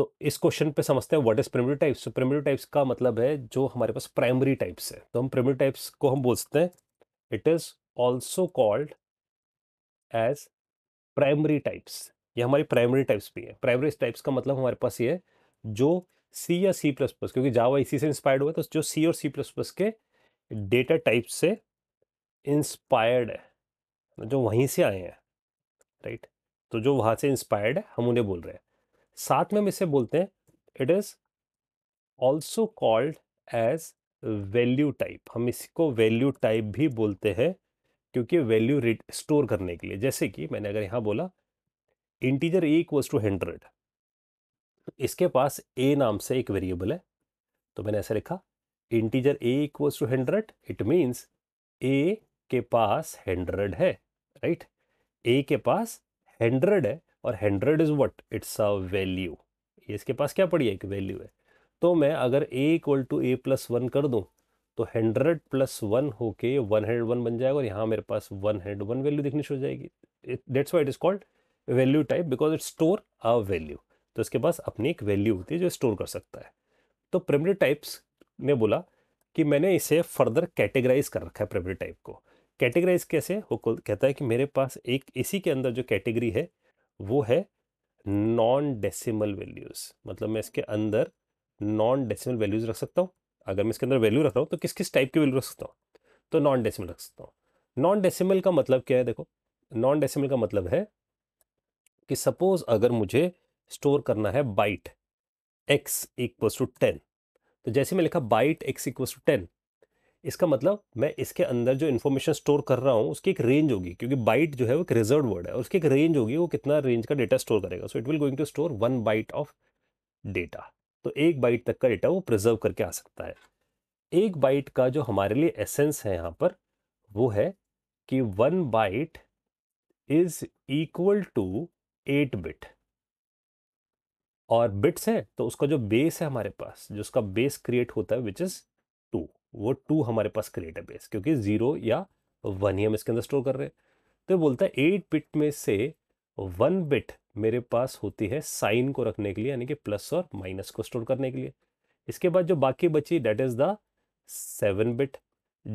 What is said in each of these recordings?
तो इस क्वेश्चन पे समझते हैं what is primary types primary types का मतलब है जो हमारे पास प्राइमरी टाइप्स है तो हम प्रेमरी टाइप्स को हम बोलते हैं it is also called as primary types ये हमारी प्राइमरी टाइप्स भी है प्राइमरी टाइप्स का मतलब हमारे पास ये है जो सी या सी प्लस प्लस क्योंकि जावा इसी से इंस्पायर्ड हुआ है तो जो सी और सी प्लस प्लस के डेटा टाइप से इंस्पायर्ड है जो वहीं से आए हैं राइट तो जो वहाँ से इंस्पायर्ड है हम उन्हें बोल रहे हैं साथ में हम इसे बोलते हैं it is also called as value type हम इसको वैल्यू टाइप भी बोलते हैं क्योंकि वैल्यू रिट स्टोर करने के लिए जैसे कि मैंने अगर यहाँ बोला integer a equals to hundred इसके पास ए नाम से एक वेरिएबल है तो मैंने ऐसे लिखा integer a equals to hundred it means a के पास हंड्रेड है राइट right? ए के पास हंड्रेड है और hundred is what it's a value ये इसके पास क्या पड़ी है एक वैल्यू है तो मैं अगर a equal to a plus one कर दूँ तो हंड्रेड प्लस वन होके वन हंड्रेड वन बन जाएगा और यहाँ मेरे पास वन हंड्रेड वन वैल्यू दिखनी शुरू हो जाएगी that's why it is called value type because it store a value तो इसके पास अपनी एक वैल्यू होती है जो स्टोर कर सकता है तो प्रेमरी टाइप्स ने बोला कि मैंने इसे फर्दर कैटेगराइज कर रखा है प्रेमरी टाइप को कैटेगराइज कैसे वो कहता है कि मेरे पास एक इसी के अंदर जो कैटेगरी है वो है नॉन डेसिमल वैल्यूज मतलब मैं इसके अंदर नॉन डेसिमल वैल्यूज रख सकता हूँ अगर मैं इसके अंदर वैल्यू रख रहा हूँ तो किस किस टाइप की वैल्यू रख सकता हूँ तो नॉन डेसिमल रख सकता हूँ नॉन डेसिमल का मतलब क्या है देखो नॉन डेसिमल का मतलब है कि सपोज अगर मुझे स्टोर करना है byte x equals to ten तो जैसे मैं लिखा byte x equals to ten इसका मतलब मैं इसके अंदर जो इन्फॉर्मेशन स्टोर कर रहा हूँ उसकी एक रेंज होगी क्योंकि बाइट जो है वो एक रिजर्व वर्ड है और उसकी एक रेंज होगी वो कितना रेंज का डेटा स्टोर करेगा so it will going to store one byte of data तो एक बाइट तक का डेटा वो प्रिजर्व करके आ सकता है एक बाइट का जो हमारे लिए एसेंस है यहाँ पर वो है कि one byte is equal to eight bit और बिट्स है तो उसका जो बेस है हमारे पास जो उसका बेस क्रिएट होता है विच इज वो टू हमारे पास है बेस क्योंकि ज़ीरो या वन ही हम इसके अंदर स्टोर कर रहे हैं तो बोलता है एट बिट में से वन बिट मेरे पास होती है साइन को रखने के लिए यानी कि प्लस और माइनस को स्टोर करने के लिए इसके बाद जो बाकी बची that is the seven bit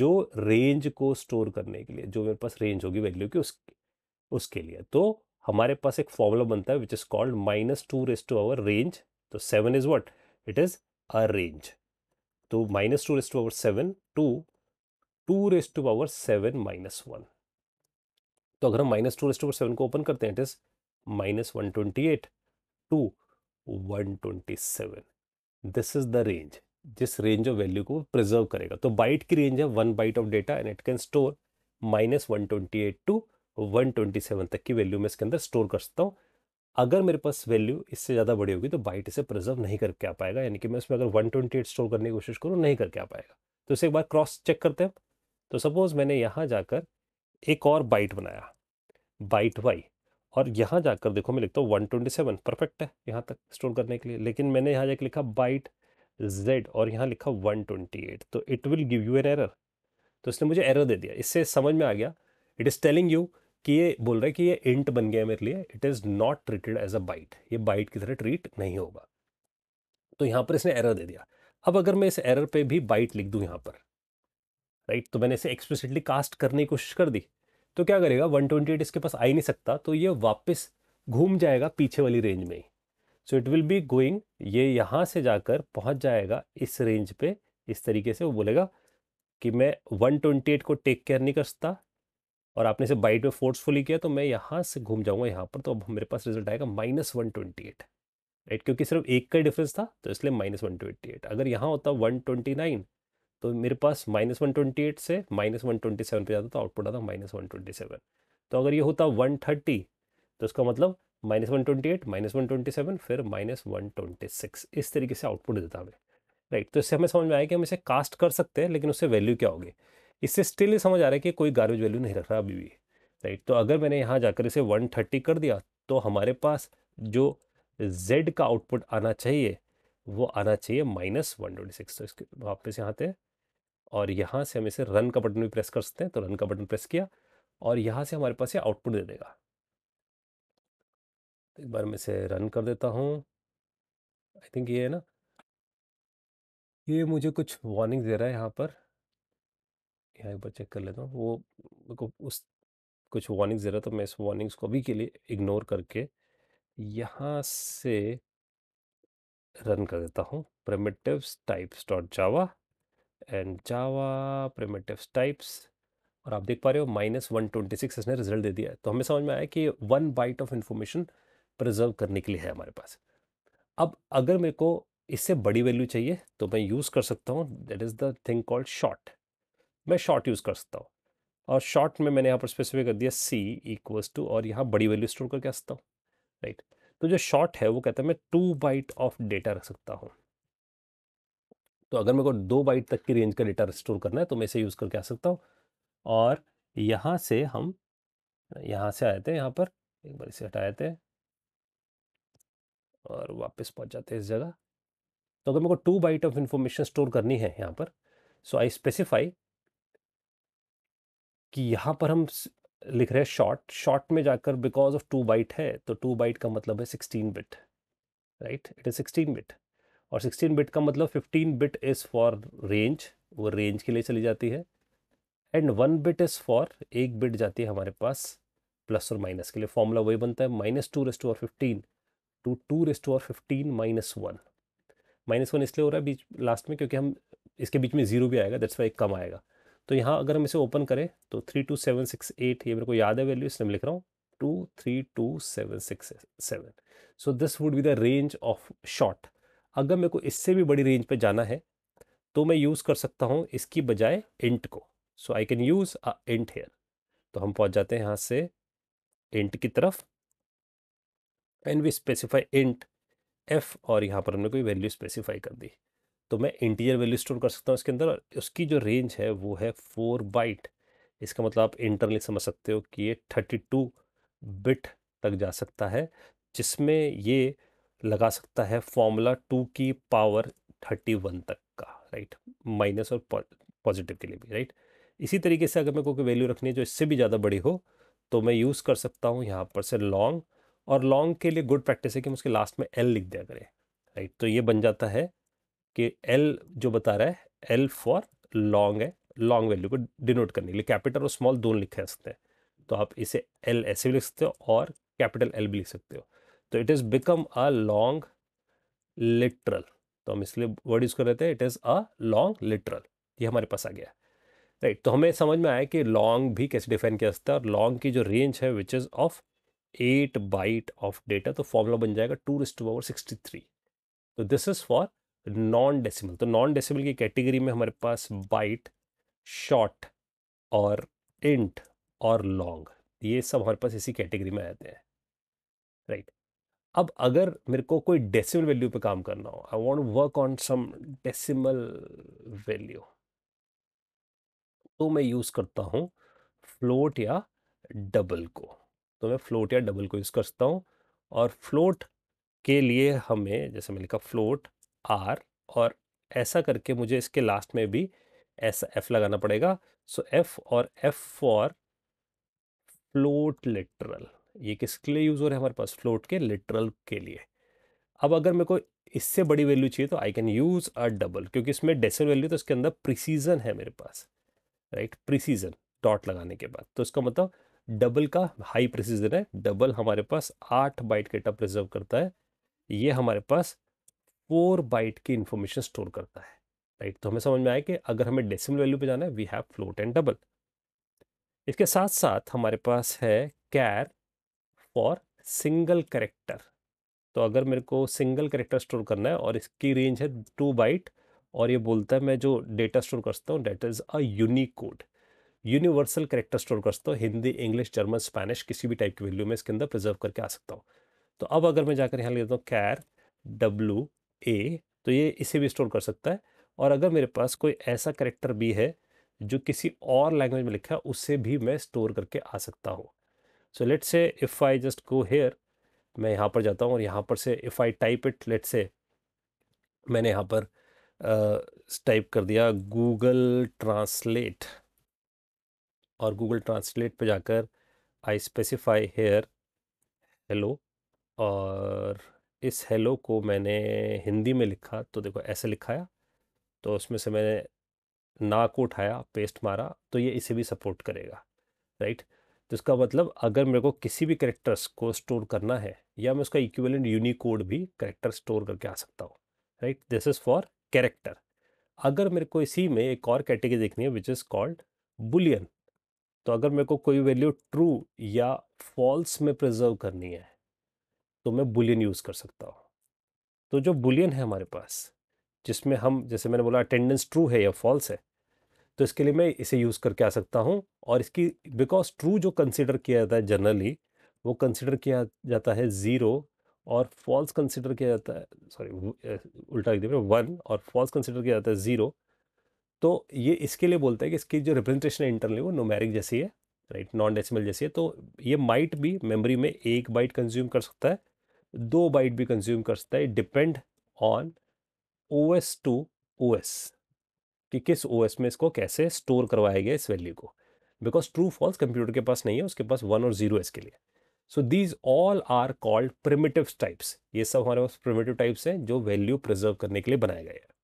जो रेंज को स्टोर करने के लिए जो मेरे पास रेंज होगी वैल्यू की उसके उसके लिए तो हमारे पास एक फॉर्मूला बनता है which is called minus two raised to power range तो seven is what it is a range तो minus two raise to power seven to two raise to power seven minus one तो अगर हम minus two raise to power seven को open करते हैं it is minus one twenty eight to one twenty seven this is the range जिस range of value को preserve करेगा तो बाइट की रेंज है one byte of data and it can store minus one twenty eight to one twenty seven तक की value में इसके अंदर स्टोर कर सकता हूँ अगर मेरे पास वैल्यू इससे ज़्यादा बड़ी होगी तो बाइट इसे प्रिजर्व नहीं करके आ पाएगा यानी कि मैं उसमें अगर वन ट्वेंटी एट स्टोर करने की कोशिश करूँ नहीं करके आ पाएगा तो इसे एक बार क्रॉस चेक करते हैं तो सपोज़ मैंने यहाँ जाकर एक और बाइट बनाया बाइट वाई और यहाँ जाकर देखो मैं लिखता हूँ वन ट्वेंटी सेवन परफेक्ट है यहाँ तक स्टोर करने के लिए लेकिन मैंने यहाँ जाकर लिखा बाइट जेड और यहाँ लिखा वन ट्वेंटी एट तो it will give you an error तो इसने मुझे एरर दे दिया इससे समझ में आ गया इट इज़ टेलिंग यू कि ये बोल रहा है कि ये इंट बन गया है मेरे लिए it is not treated as a byte ये बाइट की तरह ट्रीट नहीं होगा तो यहाँ पर इसने एरर दे दिया अब अगर मैं इस एरर पे भी बाइट लिख दूँ यहाँ पर राइट तो मैंने इसे एक्सप्लिसिटली कास्ट करने की कोशिश कर दी तो क्या करेगा वन इसके पास आ ही नहीं सकता तो ये वापस घूम जाएगा पीछे वाली रेंज में ही so it will be going ये यहाँ से जाकर पहुँच जाएगा इस रेंज पर इस तरीके से वो बोलेगा कि मैं 128 को टेक केयर नहीं कर सकता और आपने इसे बाइट में फोर्सफुली किया तो मैं यहाँ से घूम जाऊँगा यहाँ पर तो अब मेरे पास रिजल्ट आएगा minus one twenty eight right क्योंकि सिर्फ एक का डिफरेंस था तो इसलिए माइनस वन ट्वेंटी एट अगर यहाँ होता वन ट्वेंटी नाइन तो मेरे पास माइनस वन ट्वेंटी एट से माइनस वन ट्वेंटी सेवन पर जाता तो आउटपुट आता माइनस वन ट्वेंटी सेवन तो अगर ये होता वन थर्टी तो इसका मतलब minus one twenty eight minus one twenty seven फिर माइनस वन ट्वेंटी सिक्स इस तरीके से आउटपुट देता हमें राइट तो इससे हमें समझ में आया कि हम इसे कास्ट कर सकते हैं लेकिन उससे वैल्यू क्या होगी इससे स्टिल समझ आ रहा है कि कोई गार्बेज वैल्यू नहीं रख रहा अभी भी राइट तो अगर मैंने यहाँ जाकर इसे वन थर्टी कर दिया तो हमारे पास जो जेड का आउटपुट आना चाहिए वो आना चाहिए माइनस वन ट्वेंटी सिक्स तो इसके वापस यहाँ आते और यहाँ से हम इसे रन का बटन भी प्रेस कर सकते हैं तो रन का बटन प्रेस किया और यहाँ से हमारे पास ये आउटपुट दे देगा एक बार मैं इसे रन कर देता हूँ आई थिंक ये है ना ये मुझे कुछ वार्निंग दे रहा है यहाँ पर यहाँ एक बार चेक कर लेता हूँ वो मेरे को उस कुछ वार्निंग्स दे रहा था मैं इस वार्निंग्स को अभी के लिए इग्नोर करके यहाँ से रन कर देता हूँ primitives types dot Java and Java primitives types और आप देख पा रहे हो माइनस वन ट्वेंटी सिक्स इसने रिजल्ट दे दिया है तो हमें समझ में आया कि one byte of information preserve करने के लिए है हमारे पास अब अगर मेरे को इससे बड़ी वैल्यू चाहिए तो मैं यूज़ कर सकता हूँ that is the thing called short मैं शॉर्ट यूज़ कर सकता हूँ और शॉर्ट में मैंने यहाँ पर स्पेसिफाई कर दिया सी इक्वल्स टू और यहाँ बड़ी वैल्यू स्टोर करके आ सकता हूँ राइट तो जो शॉर्ट है वो कहता है मैं टू बाइट ऑफ डेटा रख सकता हूँ तो अगर मेरे को दो बाइट तक की रेंज का डेटा स्टोर करना है तो मैं इसे यूज़ करके आ सकता हूँ और यहाँ से हम यहाँ से आए थे यहाँ पर एक बार इसे हटाए थे और वापस पहुँच जाते हैं इस जगह तो अगर मेरे को two byte of information store करनी है यहाँ पर सो आई स्पेसिफाई कि यहाँ पर हम लिख रहे हैं शॉर्ट शॉर्ट में जाकर बिकॉज ऑफ टू बाइट है तो टू बाइट का मतलब है sixteen bit right it is sixteen bit और सिक्सटीन बिट का मतलब fifteen bit is for range वो रेंज के लिए चली जाती है and one bit is for एक बिट जाती है हमारे पास प्लस और माइनस के लिए फॉर्मूला वही बनता है माइनस टू रेस्ट और फिफ्टीन टू टू रेस्ट और fifteen minus one minus one इसलिए हो रहा है बीच लास्ट में क्योंकि हम इसके बीच में जीरो भी आएगा दैट्स वाई कम आएगा तो यहाँ अगर हम इसे ओपन करें तो three two seven six eight ये मेरे को याद है वैल्यू इसलिए मैं लिख रहा हूँ two three two seven six seven so this would be the range of short अगर मेरे को इससे भी बड़ी रेंज पर जाना है तो मैं यूज़ कर सकता हूँ इसकी बजाय इंट को so I can use a int here तो हम पहुँच जाते हैं यहाँ से इंट की तरफ and we specify int F और यहाँ पर हमने कोई वैल्यू स्पेसिफाई कर दी तो मैं इंटीजर वैल्यू स्टोर कर सकता हूँ इसके अंदर उसकी जो रेंज है वो है फोर बाइट इसका मतलब आप इंटरनली समझ सकते हो कि ये थर्टी टू बिट तक जा सकता है जिसमें ये लगा सकता है फॉर्मूला टू की पावर थर्टी वन तक का राइट माइनस और पॉजिटिव के लिए भी राइट इसी तरीके से अगर मेरे को कोई वैल्यू रखनी है जो इससे भी ज़्यादा बड़ी हो तो मैं यूज़ कर सकता हूँ यहाँ पर से लॉन्ग और लॉन्ग के लिए गुड प्रैक्टिस है कि हम उसके लास्ट में एल लिख दिया करें राइट तो ये बन जाता है कि एल जो बता रहा है एल फॉर लॉन्ग है लॉन्ग वैल्यू को डिनोट करने के लिए कैपिटल और स्मॉल दोनों लिख सकते हैं तो आप इसे एल ऐसे भी लिख सकते हो और कैपिटल एल भी लिख सकते हो तो it is become a long literal तो हम इसलिए वर्ड यूज़ कर रहे थे it is a long literal ये हमारे पास आ गया राइट तो हमें समझ में आया कि लॉन्ग भी कैसे डिफाइन किया जाता है और लॉन्ग की जो रेंज है which is of eight byte of data तो फॉर्मूला बन जाएगा two raised power sixty three तो this is for non decimal तो नॉन डेसिमल की कैटेगरी में हमारे पास बाइट शॉर्ट और इंट और लॉन्ग ये सब हमारे पास इसी कैटेगरी में आते हैं राइट right. अब अगर मेरे को कोई डेसिमल वैल्यू पे काम करना हो I want work on some decimal value तो मैं यूज़ करता हूँ फ्लोट या डबल को तो मैं फ्लोट या डबल को यूज़ कर सकता हूँ और फ्लोट के लिए हमें जैसे मैंने लिखा फ्लोट आर और ऐसा करके मुझे इसके लास्ट में भी ऐसा एफ लगाना पड़ेगा सो एफ और एफ फॉर फ्लोट लिटरल ये किसके लिए यूज़ हो रहा है हमारे पास फ्लोट के लिटरल के लिए अब अगर मेरे को इससे बड़ी वैल्यू चाहिए तो I can use a double क्योंकि इसमें डेसिमल वैल्यू तो इसके अंदर प्रिसीजन है मेरे पास राइट प्रिसीजन डॉट लगाने के बाद तो इसका मतलब डबल का हाई प्रिसीजन है डबल हमारे पास आठ बाइट के डेटा प्रिजर्व करता है ये हमारे पास फोर बाइट की इंफॉर्मेशन स्टोर करता है राइट तो हमें समझ में आया कि अगर हमें डेसिमल वैल्यू पे जाना है we have float and double इसके साथ साथ हमारे पास है कैर फॉर सिंगल करेक्टर तो अगर मेरे को सिंगल करेक्टर स्टोर करना है और इसकी रेंज है टू बाइट और ये बोलता है मैं जो डेटा स्टोर कर सकता हूँ that is a Unicode universal character store कर सकता हूँ हिंदी इंग्लिश जर्मन स्पेनिश किसी भी टाइप की वैल्यू में इसके अंदर प्रिजर्व करके आ सकता हूँ तो अब अगर मैं जाकर यहाँ लेता हूँ कैर डब्लू ए तो ये इसे भी स्टोर कर सकता है और अगर मेरे पास कोई ऐसा करेक्टर भी है जो किसी और लैंग्वेज में लिखा है उससे भी मैं स्टोर करके आ सकता हूँ so let's see if I just go here मैं यहाँ पर जाता हूँ और यहाँ पर से if I type it let's see मैंने यहाँ पर टाइप uh, कर दिया गूगल ट्रांसलेट और गूगल ट्रांसलेट पे जाकर आई स्पेसिफाई हेयर हेलो और इस हेलो को मैंने हिंदी में लिखा तो देखो ऐसे लिखाया तो उसमें से मैंने नाक को उठाया पेस्ट मारा तो ये इसे भी सपोर्ट करेगा राइट तो जिसका मतलब अगर मेरे को किसी भी करेक्टर्स को स्टोर करना है या मैं उसका इक्विवेलेंट यूनिकोड भी करेक्टर स्टोर करके आ सकता हूँ right this is for character अगर मेरे को इसी में एक और कैटेगरी देखनी है विच इज़ कॉल्ड बुलियन तो अगर मेरे को कोई वैल्यू ट्रू या फॉल्स में प्रिजर्व करनी है तो मैं बुलियन यूज़ कर सकता हूँ तो जो बुलियन है हमारे पास जिसमें हम जैसे मैंने बोला अटेंडेंस ट्रू है या फॉल्स है तो इसके लिए मैं इसे यूज़ करके आ सकता हूँ और इसकी बिकॉज ट्रू जो कंसिडर किया जाता है जनरली वो कंसिडर किया जाता है ज़ीरो और फॉल्स कंसिडर किया जाता है सॉरी उल्टा लिख दिया वन और फॉल्स कंसिडर किया जाता है ज़ीरो तो ये इसके लिए बोलता है कि इसकी जो रिप्रेजेंटेशन है इंटरनली वो नोमैरिक जैसी है राइट नॉन डेसिमल जैसी है तो ये माइट भी मेमोरी में एक बाइट कंज्यूम कर सकता है दो बाइट भी कंज्यूम कर सकता है depend on O S to O S कि किस ओ एस में इसको कैसे स्टोर करवाया गया इस वैल्यू को बिकॉज ट्रू फॉल्स कंप्यूटर के पास नहीं है उसके पास वन और जीरो इसके लिए so these all are called primitive types ये सब हमारे पास प्रिमेटिव टाइप्स हैं जो वैल्यू प्रिजर्व करने के लिए बनाए गए हैं